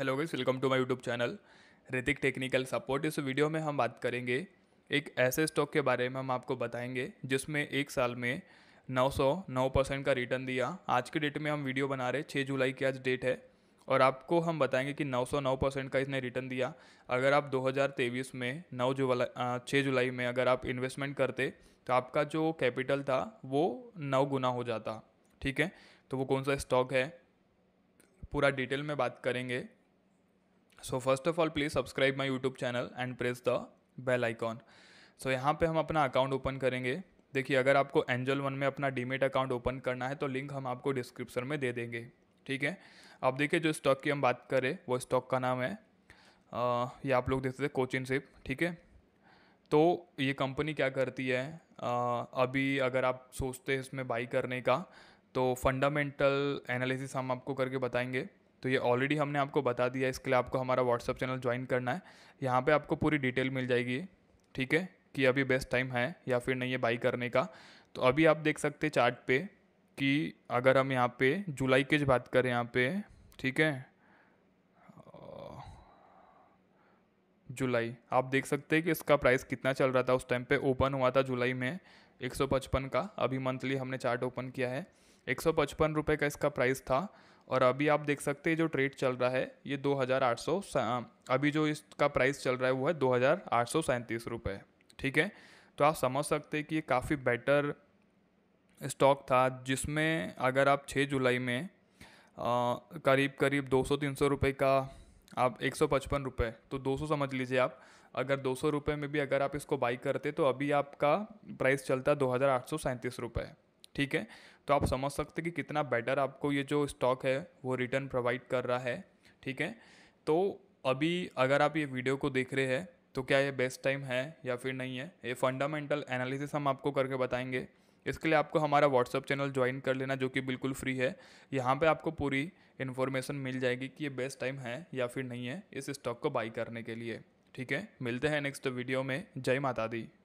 hello guys welcome to my YouTube channel Hrithik technical support इस video में हम बात करेंगे एक ऐसे स्टॉक के बारे में हम आपको बताएंगे जिसमें एक साल में 909 परसेंट का रिटर्न दिया आज के डेट में हम वीडियो बना रहे छः जुलाई की आज डेट है और आपको हम बताएंगे कि 909 परसेंट का इसने रिटर्न दिया अगर आप दो में नौ जुलाई छः जुलाई में अगर आप इन्वेस्टमेंट करते तो आपका जो कैपिटल था वो नौ गुना हो जाता ठीक है तो वो कौन सा स्टॉक है पूरा डिटेल में बात करेंगे so first of all please subscribe my YouTube channel and press the bell icon so यहाँ पे हम अपना अकाउंट ओपन करेंगे देखिए अगर आपको एंजल वन में अपना डीमेट अकाउंट ओपन करना है तो लिंक हम आपको डिस्क्रिप्शन में दे देंगे ठीक है अब देखिए जो स्टॉक की हम बात करें वो स्टॉक का नाम है आ, ये आप लोग देखते थे कोचिन सिप ठीक है तो ये कंपनी क्या करती है आ, अभी अगर आप सोचते हैं इसमें बाई करने का तो फंडामेंटल एनालिसिस हम आपको करके बताएंगे तो ये ऑलरेडी हमने आपको बता दिया इसके लिए आपको हमारा व्हाट्सअप चैनल ज्वाइन करना है यहाँ पे आपको पूरी डिटेल मिल जाएगी ठीक है कि अभी बेस्ट टाइम है या फिर नहीं है बाई करने का तो अभी आप देख सकते चार्ट पे कि अगर हम यहाँ पे जुलाई की बात करें यहाँ पे ठीक है जुलाई आप देख सकते हैं कि इसका प्राइस कितना चल रहा था उस टाइम पे ओपन हुआ था जुलाई में 155 का अभी मंथली हमने चार्ट ओपन किया है एक सौ का इसका प्राइस था और अभी आप देख सकते हैं जो ट्रेड चल रहा है ये दो हज़ार आठ सौ अभी जो इसका प्राइस चल रहा है वो है दो हज़ार आठ सौ सैंतीस रुपये ठीक है तो आप समझ सकते हैं कि ये काफ़ी बेटर स्टॉक था जिसमें अगर आप 6 जुलाई में करीब करीब 200-300 रुपए का आप एक सौ पचपन रुपये तो 200 समझ लीजिए आप अगर 200 रुपए में भी अगर आप इसको बाई करते तो अभी आपका प्राइस चलता दो हज़ार आठ सौ सैंतीस रुपये ठीक है तो आप समझ सकते कि कितना बेटर आपको ये जो स्टॉक है वो रिटर्न प्रोवाइड कर रहा है ठीक है तो अभी अगर आप ये वीडियो को देख रहे हैं तो क्या ये बेस्ट टाइम है या फिर नहीं है ये फंडामेंटल एनालिसिस हम आपको करके बताएंगे इसके लिए आपको हमारा व्हाट्सअप चैनल ज्वाइन कर लेना जो कि बिल्कुल फ्री है यहाँ पे आपको पूरी इन्फॉर्मेशन मिल जाएगी कि ये बेस्ट टाइम है या फिर नहीं है इस स्टॉक को बाई करने के लिए ठीक है मिलते हैं नेक्स्ट वीडियो में जय माता दी